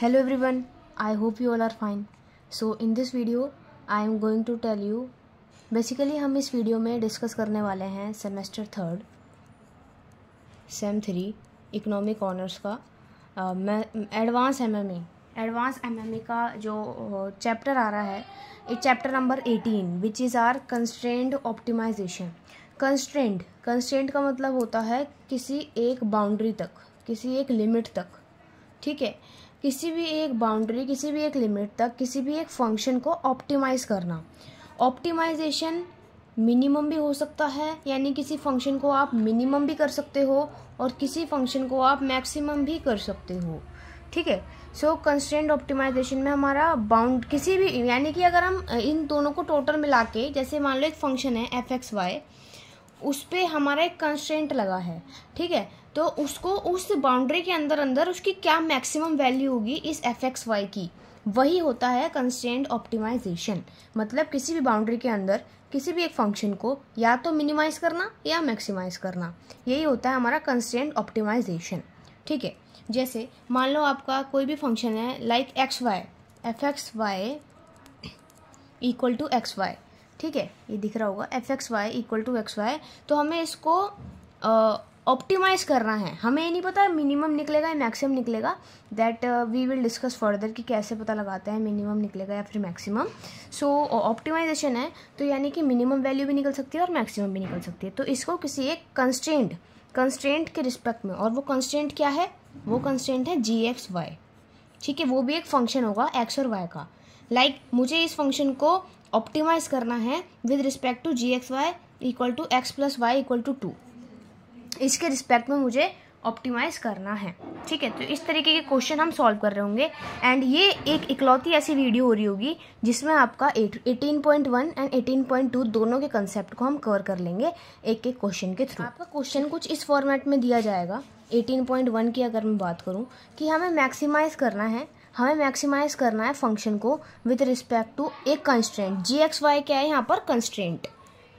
hello everyone i hope you all are fine so in this video i am going to tell you basically हम इस video में discuss करने वाले हैं semester third sem three economic honours का मैं advance M M A advance M M A का जो चैप्टर आ रहा है it chapter number eighteen which is are constrained optimisation constrained constrained का मतलब होता है किसी एक बाउंड्री तक किसी एक लिमिट तक ठीक है किसी भी एक बाउंड्री किसी भी एक लिमिट तक किसी भी एक फंक्शन को ऑप्टिमाइज करना ऑप्टिमाइजेशन मिनिमम भी हो सकता है यानी किसी फंक्शन को आप मिनिमम भी कर सकते हो और किसी फंक्शन को आप मैक्सिमम भी कर सकते हो ठीक है सो कंस्टेंट ऑप्टिमाइजेशन में हमारा बाउंड किसी भी यानी कि अगर हम इन दोनों को टोटल मिला के जैसे मान लो एक फंक्शन है एफ एक्स वाई उस पर हमारा एक कंस्टेंट लगा है ठीक है तो उसको उस बाउंड्री के अंदर अंदर उसकी क्या मैक्सिमम वैल्यू होगी इस एफ एक्स वाई की वही होता है कंस्टेंट ऑप्टिमाइजेशन मतलब किसी भी बाउंड्री के अंदर किसी भी एक फंक्शन को या तो मिनिमाइज़ करना या मैक्सिमाइज़ करना यही होता है हमारा कंस्टेंट ऑप्टिमाइजेशन ठीक है जैसे मान लो आपका कोई भी फंक्शन है like X Y F X Y equal to X Y ठीक है ये दिख रहा होगा F X Y equal to X Y तो हमें इसको ऑप्टिमाइज करना है हमें ये नहीं पता मिनिमम निकलेगा या मैक्सिमम निकलेगा that we will discuss further कि कैसे पता लगाते हैं मिनिमम निकलेगा या फिर मैक्सिमम सो ऑप्टिमाइजेशन है तो यानी कि मिनिमम वैल्यू भी निकल सकती है और मैक्सिमम भी निकल सकती है तो इसको किसी एक कंस्टेंट कंस्टेंट के रिस्पेक्ट में और वो कंस्टेंट क्या है वो कंस्टेंट है जी एक्स वाई ठीक है वो भी एक फंक्शन होगा एक्स और वाई का लाइक like, मुझे इस फंक्शन को ऑप्टिमाइज करना है with respect to G x Y equal to x plus Y equal to two इसके रिस्पेक्ट में मुझे ऑप्टिमाइज़ करना है ठीक है तो इस तरीके के क्वेश्चन हम सॉल्व कर रहे होंगे एंड ये एक इकलौती ऐसी वीडियो हो रही होगी जिसमें आपका eighteen point one and eighteen point two दोनों के कंसेप्ट को हम कवर कर लेंगे एक एक क्वेश्चन के थ्रू आपका क्वेश्चन कुछ इस फॉर्मेट में दिया जाएगा एटीन पॉइंट वन की अगर मैं बात करूँ कि हमें मैक्सिमाइज़ करना है हमें मैक्सिमाइज करना है फंक्शन को विथ रिस्पेक्ट टू एक कंस्टेंट जी एक्स वाई क्या है यहाँ पर कंस्टेंट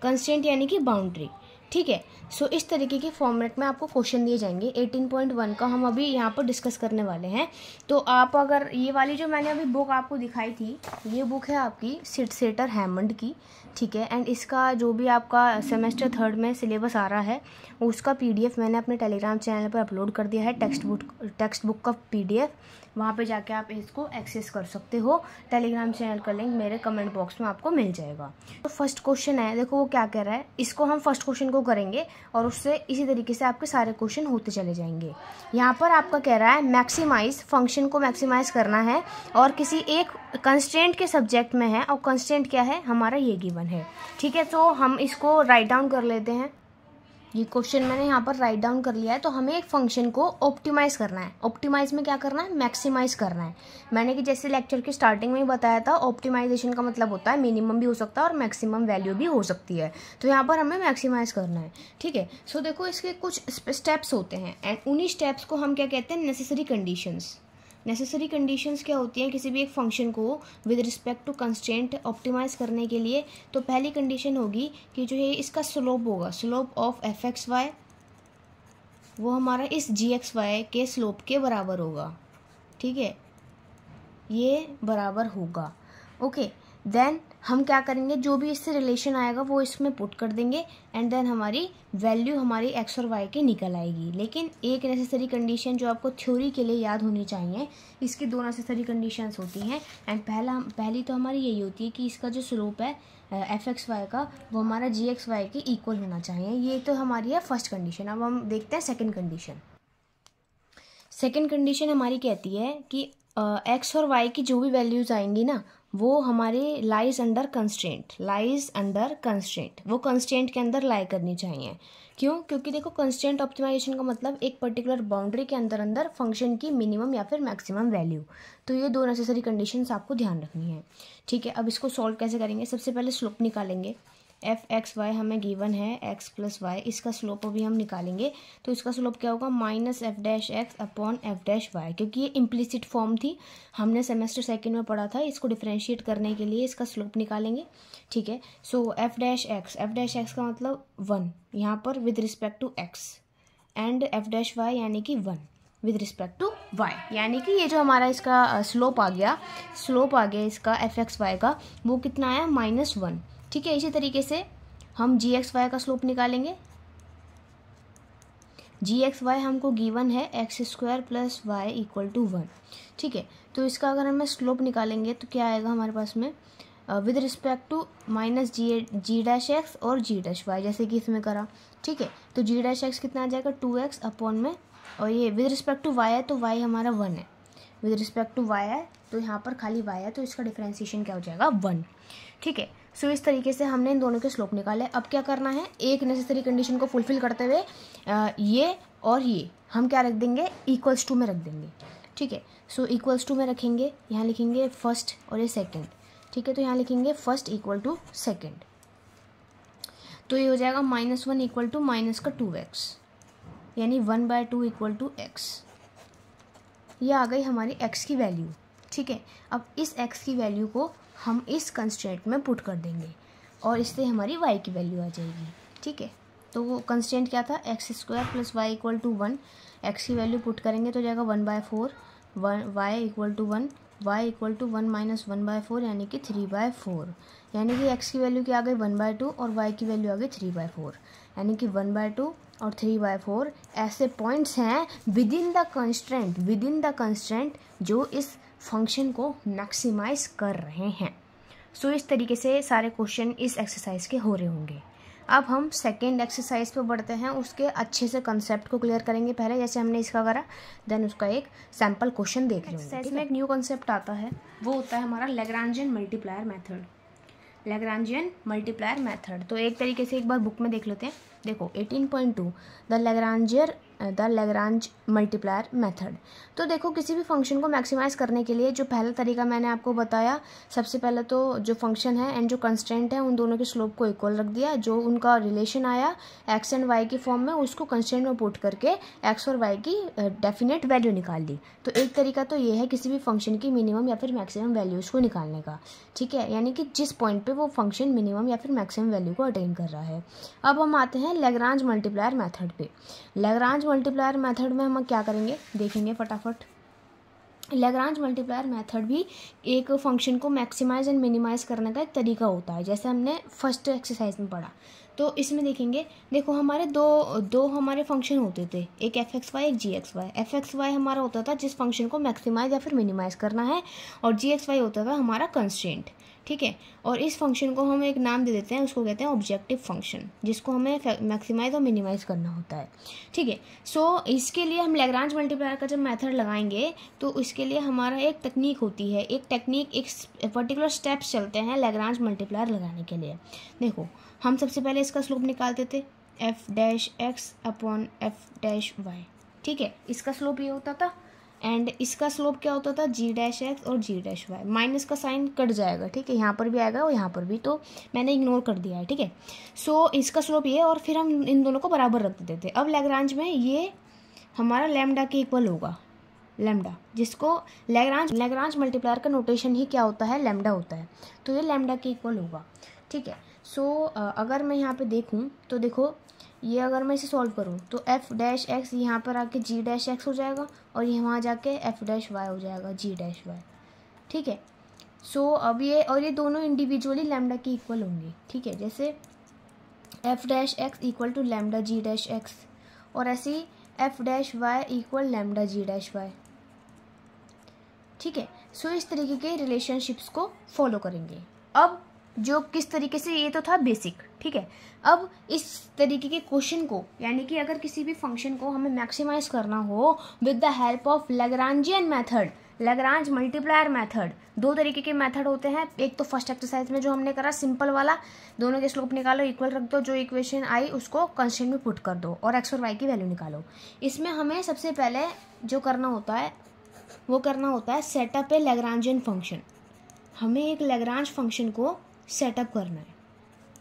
कंस्टेंट यानी कि बाउंड्री ठीक है सो so, इस तरीके के फॉर्मेट में आपको क्वेश्चन दिए जाएंगे 18.1 का हम अभी यहाँ पर डिस्कस करने वाले हैं तो आप अगर ये वाली जो मैंने अभी बुक आपको दिखाई थी ये बुक है आपकी सिट सेटर हैमंड की ठीक है एंड इसका जो भी आपका सेमेस्टर थर्ड में सिलेबस आ रहा है उसका पीडीएफ मैंने अपने टेलीग्राम चैनल पर अपलोड कर दिया है टेक्स्ट बुक टेक्स्ट बुक का पीडीएफ वहाँ पर जाके आप इसको एक्सेस कर सकते हो टेलीग्राम चैनल का लिंक मेरे कमेंट बॉक्स में आपको मिल जाएगा तो फर्स्ट क्वेश्चन है देखो वो क्या कह रहा है इसको हम फर्स्ट क्वेश्चन को करेंगे और उससे इसी तरीके से आपके सारे क्वेश्चन होते चले जाएंगे यहाँ पर आपका कह रहा है मैक्सिमाइज फंक्शन को मैक्सीमाइज़ करना है और किसी एक कंस्टेंट के सब्जेक्ट में है और कंस्टेंट क्या है हमारा ये गिवन है ठीक है तो हम इसको राइट डाउन कर लेते हैं ये क्वेश्चन मैंने यहाँ पर राइट डाउन कर लिया है तो हमें एक फंक्शन को ऑप्टिमाइज करना है ऑप्टिमाइज में क्या करना है मैक्सिमाइज करना है मैंने कि जैसे लेक्चर के स्टार्टिंग में ही बताया था ऑप्टिमाइजेशन का मतलब होता है मिनिमम भी हो सकता है और मैक्सिमम वैल्यू भी हो सकती है तो यहाँ पर हमें मैक्सिमाइज करना है ठीक है सो देखो इसके कुछ स्टेप्स होते हैं एंड उन्हीं स्टेप्स को हम क्या कहते हैं नेसेसरी कंडीशंस नेसेसरी कंडीशंस क्या होती हैं किसी भी एक फंक्शन को with respect to constant optimise करने के लिए तो पहली कंडीशन होगी कि जो है इसका स्लोप होगा slope of F X Y वो हमारा इस जी एक्स वाई के स्लोप के बराबर होगा ठीक है ये बराबर होगा ओके okay. देन हम क्या करेंगे जो भी इससे रिलेशन आएगा वो इसमें पुट कर देंगे एंड देन हमारी वैल्यू हमारी एक्स और वाई की निकल आएगी लेकिन एक नेसेसरी कंडीशन जो आपको थ्योरी के लिए याद होनी चाहिए इसकी दो नेसेसरी कंडीशंस होती हैं एंड पहला पहली तो हमारी यही होती है कि इसका जो स्लोप है एफ एक्स वाई का वो हमारा जी एक्स वाई के इक्वल होना चाहिए ये तो हमारी है फर्स्ट कंडीशन अब हम देखते हैं सेकेंड कंडीशन सेकेंड कंडीशन हमारी कहती है कि एक्स और वाई की जो भी वैल्यूज़ आएंगी ना वो हमारे lies under constant lies under constant वो कंस्टेंट के अंदर लाई करनी चाहिए क्यों क्योंकि देखो कंस्टेंट ऑप्टिमाइजेशन का मतलब एक पर्टिकुलर बाउंड्री के अंदर अंदर फंक्शन की मिनिमम या फिर मैक्सिमम वैल्यू तो ये दो नेसेसरी कंडीशंस आपको ध्यान रखनी है ठीक है अब इसको सॉल्व कैसे करेंगे सबसे पहले स्लोप निकालेंगे एफ एक्स वाई हमें गिवन है एक्स प्लस वाई इसका स्लोप अभी हम निकालेंगे तो इसका स्लोप क्या होगा minus F dash X upon F dash Y क्योंकि ये इम्प्लिसिट फॉर्म थी हमने सेमेस्टर सेकेंड में पढ़ा था इसको डिफ्रेंशिएट करने के लिए इसका स्लोप निकालेंगे ठीक है so F dash X F dash X का मतलब वन यहाँ पर with respect to x and F dash Y यानी कि one with respect to Y यानी कि ये जो हमारा इसका स्लोप आ गया स्लोप आ गया इसका एफ एक्स वाई का वो कितना आया माइनस वन ठीक है इसी तरीके से हम जी एक्स वाई का स्लोप निकालेंगे जी एक्स वाई हमको गिवन है x square plus Y equal to one ठीक है तो इसका अगर हमें स्लोप निकालेंगे तो क्या आएगा हमारे पास में with respect to minus G G dash X और जी डैश वाई जैसे कि इसमें करा ठीक है तो जी डैश एक्स कितना आ जाएगा टू एक्स अपॉन में और ये विद रिस्पेक्ट टू वाई है तो वाई हमारा वन है विद रिस्पेक्ट टू वाई है तो यहाँ पर खाली वाई है तो इसका डिफ्रेंसीशन क्या हो जाएगा वन ठीक है सो इस तरीके से हमने इन दोनों के स्लोप निकाले अब क्या करना है एक नेसेसरी कंडीशन को फुलफिल करते हुए ये और ये हम क्या रख देंगे इक्वल्स टू में रख देंगे ठीक है सो इक्वल्स टू में रखेंगे यहाँ लिखेंगे फर्स्ट और ये सेकेंड ठीक है तो यहाँ लिखेंगे फर्स्ट इक्वल टू सेकेंड तो ये हो जाएगा minus one equal to minus का टू एक्स यानी one by two equal to X ये आ गई हमारी एक्स की वैल्यू ठीक है अब इस एक्स की वैल्यू को हम इस कंस्टेंट में पुट कर देंगे और इससे हमारी वाई की वैल्यू आ जाएगी ठीक है तो वो कंस्टेंट क्या था X square plus Y equal to one X की वैल्यू पुट करेंगे तो जाएगा one by four one Y equal to one Y equal to one minus one by four यानी कि थ्री बाय फोर यानी कि एक्स की वैल्यू क्या आ गई वन बाय टू और वाई की वैल्यू आ गई थ्री बाय फोर यानी कि वन बाय टू और थ्री बाय फोर ऐसे पॉइंट्स हैं within the constant within the constant जो इस फंक्शन को मैक्सिमाइज कर रहे हैं सो so, इस तरीके से सारे क्वेश्चन इस एक्सरसाइज के हो रहे होंगे अब हम सेकेंड एक्सरसाइज पे बढ़ते हैं उसके अच्छे से कंसेप्ट को क्लियर करेंगे पहले जैसे हमने इसका करा देन उसका एक सैम्पल क्वेश्चन देख रहे हैं इसमें एक न्यू कंसेप्ट आता है वो होता है हमारा Lagrangian multiplier method Lagrangian multiplier method तो एक तरीके से एक बार बुक में देख लेते हैं देखो 18.2 the Lagrangian the Lagrange multiplier method तो देखो किसी भी फंक्शन को मैक्सिमाइज करने के लिए जो पहला तरीका मैंने आपको बताया सबसे पहले तो जो फंक्शन है एंड जो कंस्टेंट है उन दोनों के स्लोप को इक्वल रख दिया जो उनका रिलेशन आया एक्स एंड वाई के फॉर्म में उसको कंस्टेंट में पुट करके एक्स और वाई की डेफिनेट वैल्यू निकाल दी तो एक तरीका तो ये है किसी भी फंक्शन की मिनिमम या फिर मैक्सिमम वैल्यूज़ को निकालने का ठीक है यानी कि जिस पॉइंट पर वो फंक्शन मिनिमम या फिर मैक्सिमम वैल्यू को अटेन कर रहा है अब हम आते हैं लेगरानज मल्टीप्लायर मैथड पर लेगरानज मल्टीप्लायर मेथड में हम क्या करेंगे देखेंगे फटाफट लेग्रांज मल्टीप्लायर मेथड भी एक फंक्शन को मैक्सिमाइज एंड मिनिमाइज करने का एक तरीका होता है जैसे हमने फर्स्ट एक्सरसाइज में पढ़ा तो इसमें देखेंगे देखो हमारे दो दो हमारे फंक्शन होते थे एक एफ एक्स वाई एक G x Y F X Y हमारा होता था जिस फंक्शन को मैक्सिमाइज या फिर मिनिमाइज करना है और जी एक्स वाई होता था हमारा कंस्टेंट ठीक है और इस फंक्शन को हम एक नाम दे देते हैं उसको कहते हैं ऑब्जेक्टिव फंक्शन जिसको हमें मैक्सिमाइज और मिनिमाइज करना होता है ठीक है सो इसके लिए हम लेग्रांज मल्टीप्लायर का जब मेथड लगाएंगे तो इसके लिए हमारा एक तकनीक होती है एक टेक्निक एक पर्टिकुलर स्टेप्स चलते हैं लेग्रांज मल्टीप्लायर लगाने के लिए देखो हम सबसे पहले इसका स्लोप निकालते थे F dash X upon F dash Y ठीक है इसका स्लोप ये होता था एंड इसका स्लोप क्या होता था जी डैश एक्स और जी डैश वाई माइनस का साइन कट जाएगा ठीक है यहाँ पर भी आएगा और यहाँ पर भी तो मैंने इग्नोर कर दिया है ठीक है सो इसका स्लोप ये और फिर हम इन दोनों को बराबर रख देते थे अब लैगरांज में ये हमारा लेमडा के इक्वल होगा लेमडा जिसको लैगरांज लैगरांज मल्टीप्लायर का नोटेशन ही क्या होता है लेमडा होता है तो ये लेमडा के इक्वल होगा ठीक है सो so, अगर मैं यहाँ पर देखूँ तो देखो ये अगर मैं इसे सॉल्व करूँ तो एफ डैश एक्स यहाँ पर आके जी डैश एक्स हो जाएगा और ये वहाँ जाके एफ डैश वाई हो जाएगा जी डैश वाई ठीक है सो so, अब ये और ये दोनों इंडिविजुअली लैमडा की इक्वल होंगे ठीक है जैसे F dash X equal to lambda G dash X और ऐसे ही F dash Y equal lambda G dash Y ठीक है सो इस तरीके के रिलेशनशिप्स को फॉलो करेंगे अब जो किस तरीके से ये तो था बेसिक ठीक है अब इस तरीके के क्वेश्चन को यानी कि अगर किसी भी फंक्शन को हमें मैक्सिमाइज करना हो with the help of Lagrangian method Lagrange multiplier method दो तरीके के मैथड होते हैं एक तो फर्स्ट एक्सरसाइज में जो हमने करा सिंपल वाला दोनों के स्लोप निकालो इक्वल रख दो जो इक्वेशन आई उसको कंस्टेंट में पुट कर दो और एक्स और वाई की वैल्यू निकालो इसमें हमें सबसे पहले जो करना होता है वो करना होता है सेटअप ए लगरांजियन फंक्शन हमें एक लेगरांज फंक्शन को सेटअप करना है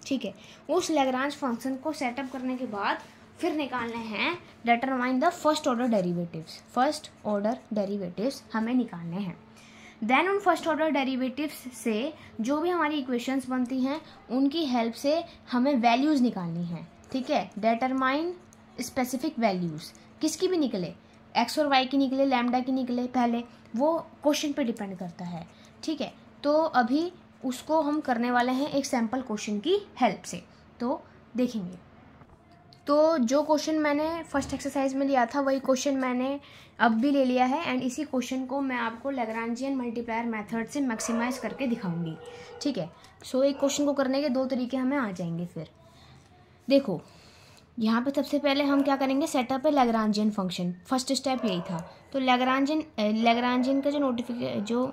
ठीक है उस लैग्रांज फंक्शन को सेटअप करने के बाद फिर निकालने हैं determine the first order derivatives first order derivatives हमें निकालने हैं देन उन फर्स्ट ऑर्डर डेरिवेटिव्स से जो भी हमारी इक्वेशंस बनती हैं उनकी हेल्प से हमें वैल्यूज़ निकालनी हैं ठीक है डेटरमाइन स्पेसिफिक वैल्यूज़ किसकी भी निकले एक्स और वाई की निकले लैमडा की निकले पहले वो क्वेश्चन पे डिपेंड करता है ठीक है तो अभी उसको हम करने वाले हैं एक सैम्पल क्वेश्चन की हेल्प से तो देखेंगे तो जो क्वेश्चन मैंने फर्स्ट एक्सरसाइज में लिया था वही क्वेश्चन मैंने अब भी ले लिया है एंड इसी क्वेश्चन को मैं आपको लेगरानजियन मल्टीप्लायर मेथड से मैक्सिमाइज करके दिखाऊंगी ठीक है सो so, एक क्वेश्चन को करने के दो तरीके हमें आ जाएंगे फिर देखो यहाँ पे सबसे पहले हम क्या करेंगे सेटअप है लेगरानजियन फंक्शन फर्स्ट स्टेप यही था तो लेगरानजियन लेगरानजियन का जो नोटिफिकेशन जो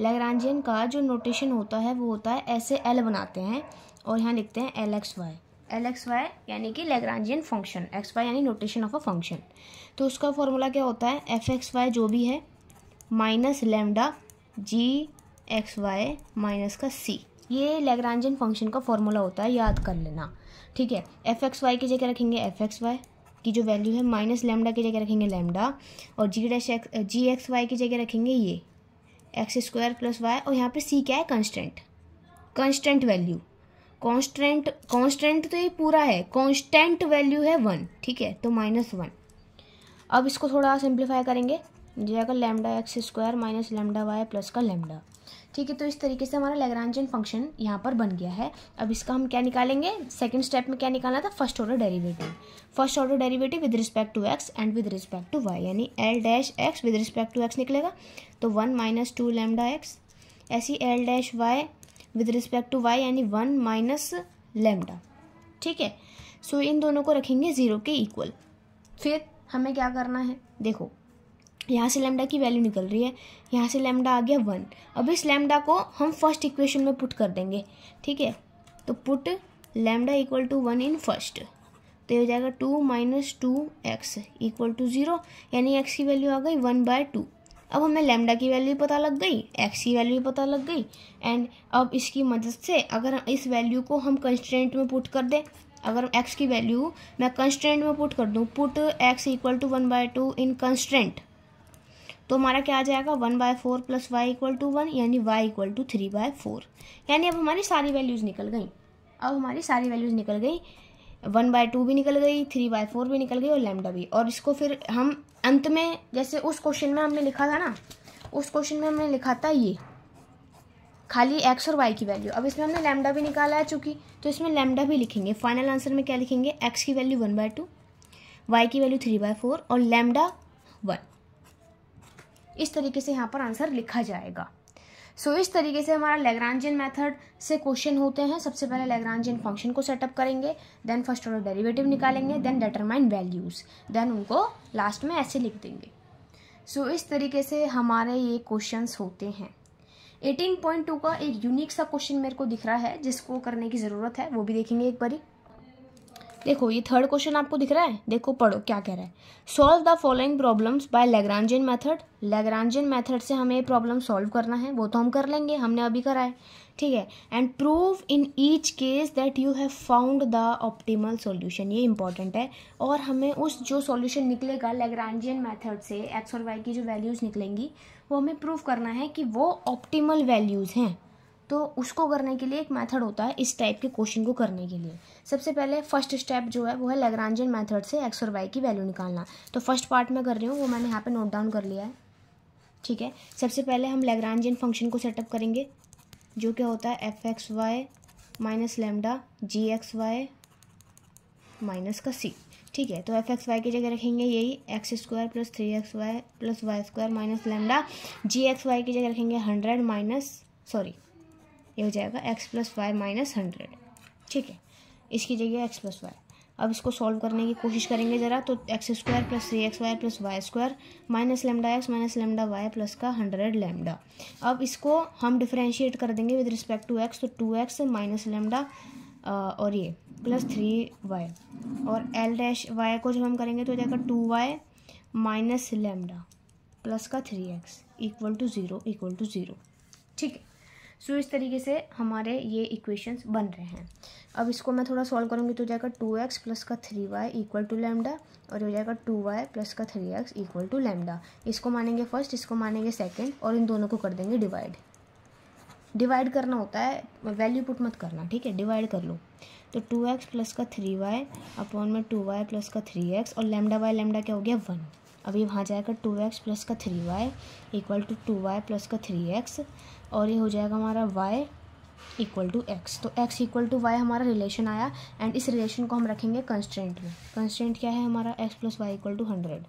लैग्रांजियन का जो नोटेशन होता है वो होता है ऐसे एल बनाते हैं और यहाँ लिखते हैं L x y L x y यानी कि लैग्रांजियन फंक्शन एक्स वाई यानी नोटेशन ऑफ अ फंक्शन तो उसका फॉर्मूला क्या होता है एफ एक्स वाई जो भी है माइनस लेमडा जी एक्स वाई माइनस का सी ये लैग्रांजियन फंक्शन का फॉर्मूला होता है याद कर लेना ठीक है एफ एक्स वाई की जगह रखेंगे एफ एक्स वाई की जो वैल्यू है माइनस लेमडा की जगह रखेंगे लेमडा और जी dash x g x y की जगह रखेंगे ये एक्स स्क्वायर प्लस वाई और यहाँ पे सी क्या है constant constant value constant constant तो ये पूरा है कॉन्स्टेंट वैल्यू है वन ठीक है तो माइनस वन अब इसको थोड़ा सिंप्लीफाई करेंगे है lambda x square minus lambda y plus का लेमडा ठीक है तो इस तरीके से हमारा लेग्रांजन फंक्शन यहाँ पर बन गया है अब इसका हम क्या निकालेंगे सेकेंड स्टेप में क्या निकालना था first order derivative first order derivative with respect to x and with respect to Y यानी L dash x with respect to x निकलेगा तो one minus two lambda x ऐसी L dash y with respect to Y यानी one minus lambda ठीक है सो इन दोनों को रखेंगे ज़ीरो के इक्वल फिर हमें क्या करना है देखो यहाँ से लेमडा की वैल्यू निकल रही है यहाँ से लेमडा आ गया वन अब इस लेमडा को हम फर्स्ट इक्वेशन में पुट कर देंगे ठीक है तो put lambda equal to one in first तो ये हो जाएगा two minus two x equal to zero यानी एक्स की वैल्यू आ गई वन बाय टू अब हमें लेमडा की वैल्यू पता लग गई एक्स की वैल्यू भी पता लग गई एंड अब इसकी मदद से अगर इस वैल्यू को हम कंस्टेंट में पुट कर दें अगर एक्स की वैल्यू मैं कंस्टेंट में पुट कर दूँ put x equal to one by two in constant तो हमारा क्या आ जाएगा one by four plus Y equal to one यानी y equal to three by four यानी अब हमारी सारी वैल्यूज़ निकल गई अब हमारी सारी वैल्यूज़ निकल गई वन बाय टू भी निकल गई थ्री बाय फोर भी निकल गई और लैमडा भी और इसको फिर हम अंत में जैसे उस क्वेश्चन में हमने लिखा था ना उस क्वेश्चन में हमने लिखा था ये खाली एक्स और वाई की वैल्यू अब इसमें हमने लैमडा भी निकाला है चूँकि तो इसमें लैमडा भी लिखेंगे फाइनल आंसर में क्या लिखेंगे एक्स की value one by two y की वैल्यू थ्री बाय फोर और लैमडा वन इस तरीके से यहाँ पर आंसर लिखा जाएगा सो so, इस तरीके से हमारा लेग्रांजियन मेथड से क्वेश्चन होते हैं सबसे पहले लेग्रांजियन फंक्शन को सेटअप करेंगे देन फर्स्ट ऑर्डर डेरिवेटिव निकालेंगे देन डिटरमाइन वैल्यूज़ देन उनको लास्ट में ऐसे लिख देंगे सो so, इस तरीके से हमारे ये क्वेश्चंस होते हैं 18.2 का एक यूनिक सा क्वेश्चन मेरे को दिख रहा है जिसको करने की ज़रूरत है वो भी देखेंगे एक बारी देखो ये थर्ड क्वेश्चन आपको दिख रहा है देखो पढ़ो क्या कह रहा है solve the following problems by Lagrangian method Lagrangian method से हमें प्रॉब्लम सॉल्व करना है वो तो हम कर लेंगे हमने अभी करा है ठीक है and prove in each case that you have found the optimal solution ये इंपॉर्टेंट है और हमें उस जो सॉल्यूशन निकलेगा लेग्रांजियन मेथड से एक्स और वाई की जो वैल्यूज़ निकलेंगी वो हमें प्रूव करना है कि वो ऑप्टिमल वैल्यूज़ हैं तो उसको करने के लिए एक मेथड होता है इस टाइप के क्वेश्चन को करने के लिए सबसे पहले फर्स्ट स्टेप जो है वो है लेग्रांजन मेथड से एक्स और वाई की वैल्यू निकालना तो फर्स्ट पार्ट में कर रही हूँ वो मैंने यहाँ पे नोट डाउन कर लिया है ठीक है सबसे पहले हम लेग्रांजन फंक्शन को सेटअप करेंगे जो क्या होता है F X Y minus lambda जी एक्स वाई माइनस का सी ठीक है तो एफ एक्स वाई की जगह रखेंगे यही x square plus three x y plus y square minus lambda जी एक्स वाई की जगह रखेंगे हंड्रेड माइनस सॉरी ये हो जाएगा x plus y minus hundred ठीक है इसकी जगह एक्स प्लस वाई अब इसको सॉल्व करने की कोशिश करेंगे ज़रा तो x square plus three x y plus y square minus lambda x minus lambda y plus का हंड्रेड लेमडा अब इसको हम डिफ्रेंशिएट कर देंगे विद रिस्पेक्ट टू एक्स तो टू एक्स माइनस लेमडा और ये प्लस थ्री वाई और एल डैश वाई को जब हम करेंगे तो हो जाएगा two y minus lambda plus का three x equal to zero equal to zero ठीक है सो so, इस तरीके से हमारे ये इक्वेशंस बन रहे हैं अब इसको मैं थोड़ा सॉल्व करूँगी तो हो जाएगा टू एक्स प्लस का three y equal to lambda और हो जाएगा टू वाई प्लस का three x equal to lambda इसको मानेंगे फर्स्ट इसको मानेंगे सेकेंड और इन दोनों को कर देंगे डिवाइड डिवाइड करना होता है वैल्यू पुट मत करना ठीक है डिवाइड कर लो तो टू एक्स प्लस का थ्री वाई अपॉन में टू वाई प्लस का थ्री एक्स और लेमडा वाई लेमडा क्या हो गया वन अभी वहाँ जाएगा टू एक्स प्लस का three y equal to two y plus का थ्री एक्स और ये हो जाएगा हमारा वाई इक्वल टू एक्स तो एक्स इक्वल टू वाई हमारा रिलेशन आया एंड इस रिलेशन को हम रखेंगे कंस्टेंट में कंस्टेंट क्या है हमारा x plus Y equal to hundred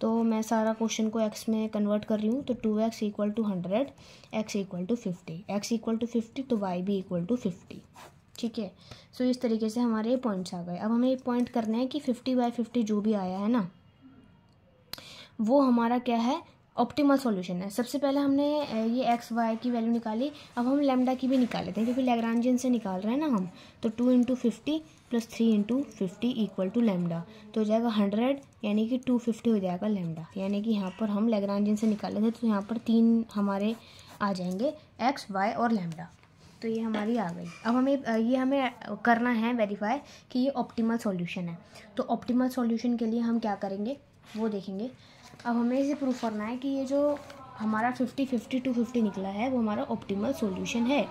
तो मैं सारा क्वेश्चन को एक्स में कन्वर्ट कर रही हूँ तो two x equal to hundred x equal to fifty x equal to fifty तो वाई भी इक्वल टू फिफ्टी ठीक है सो इस तरीके से हमारे ये पॉइंट्स आ गए अब हमें ये पॉइंट करना है कि फिफ्टी बाई फिफ्टी जो भी आया है ना वो हमारा क्या है ऑप्टिमल सॉल्यूशन है सबसे पहले हमने ये एक्स वाई की वैल्यू निकाली अब हम लेमडा की भी निकाल लेते हैं क्योंकि लेग्रांजियन से निकाल रहे हैं ना हम तो two into fifty plus three into fifty equal to lambda तो हो जाएगा हंड्रेड यानी कि टू फिफ्टी हो जाएगा लेमडा यानी कि यहाँ पर हम लेग्रांजियन से निकाल लेते हैं तो यहाँ पर तीन हमारे आ जाएंगे एक्स वाई और लेमडा तो ये हमारी आ गई अब हमें ये हमें करना है वेरीफाई कि ये ऑप्टिमल सॉल्यूशन है तो ऑप्टिमल सॉल्यूशन के लिए हम क्या करेंगे वो देखेंगे अब हमें इसे प्रूफ करना है कि ये जो हमारा फिफ्टी फिफ्टी टू फिफ्टी निकला है वो हमारा ऑप्टिमल सोल्यूशन है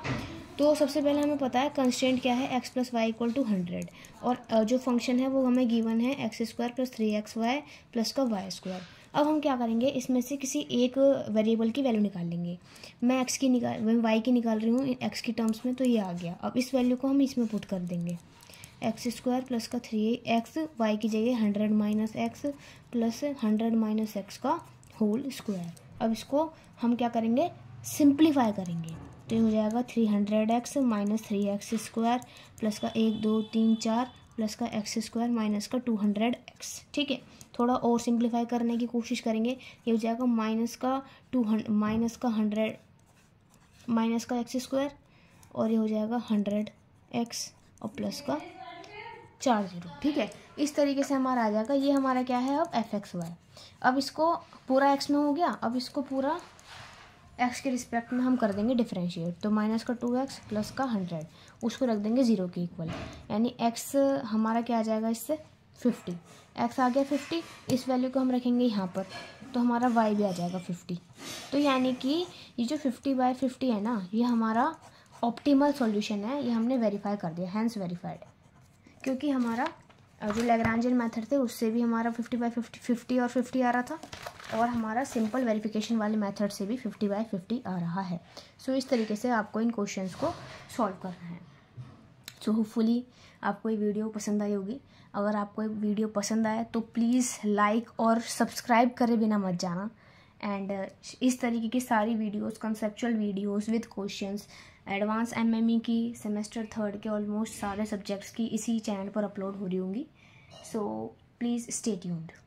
तो सबसे पहले हमें पता है कंस्टेंट क्या है x plus Y equal to hundred और जो फंक्शन है वो हमें गिवन है x square plus three x y plus का वाई स्क्वायर अब हम क्या करेंगे इसमें से किसी एक वेरिएबल की वैल्यू निकाल लेंगे मैं एक्स की निकाल मैं वाई की निकाल रही हूँ एक्स की टर्म्स में तो ये आ गया अब इस वैल्यू को हम इसमें पुट कर देंगे एक्स स्क्वायर प्लस का थ्री एक्स वाई की जगह hundred minus x plus hundred minus x का होल स्क्वायर अब इसको हम क्या करेंगे सिंप्लीफाई करेंगे तो ये हो जाएगा three hundred x minus three x square plus का एक दो तीन चार प्लस का एक्स स्क्वायर माइनस का टू हंड्रेड एक्स ठीक है थोड़ा और सिंप्लीफाई करने की कोशिश करेंगे ये हो जाएगा माइनस का टू हंड माइनस का हंड्रेड माइनस का एक्स स्क्वायर और ये हो जाएगा हंड्रेड एक्स और प्लस का चार जीरो ठीक है इस तरीके से हमारा आ जाएगा ये हमारा क्या है अब एफ एक्स वाई अब इसको पूरा एक्स में हो गया अब इसको पूरा एक्स के रिस्पेक्ट में हम कर देंगे डिफ्रेंशिएट तो माइनस का टू एक्स प्लस का हंड्रेड उसको रख देंगे ज़ीरो के इक्वल यानी एक्स हमारा क्या आ जाएगा इससे फिफ्टी एक्स आ गया फिफ्टी इस वैल्यू को हम रखेंगे यहाँ पर तो हमारा वाई भी आ जाएगा फिफ्टी तो यानी कि ये जो फिफ्टी बाई फिफ्टी है ना ये हमारा ऑप्टीमल सोल्यूशन है ये हमने वेरीफाई कर दिया हैंस वेरीफाइड क्योंकि हमारा जो लेग्रांजन मेथड थे उससे भी हमारा फिफ्टी बाई फिफ्टी फिफ्टी और फिफ्टी आ रहा था और हमारा सिंपल वेरिफिकेशन वाले मेथड से भी फिफ्टी बाई फिफ्टी आ रहा है सो so, इस तरीके से आपको इन क्वेश्चन को सॉल्व करना है सो so, होपफुली आपको ये वीडियो पसंद आई होगी अगर आपको ये वीडियो पसंद आया तो प्लीज़ लाइक और सब्सक्राइब करे बिना मत जाना एंड इस तरीके की सारी videos conceptual videos with questions advance MME की सेमेस्टर थर्ड के ऑलमोस्ट सारे सब्जेक्ट्स की इसी चैनल पर अपलोड हो रही होंगी सो प्लीज़ स्टे ट्यून्ड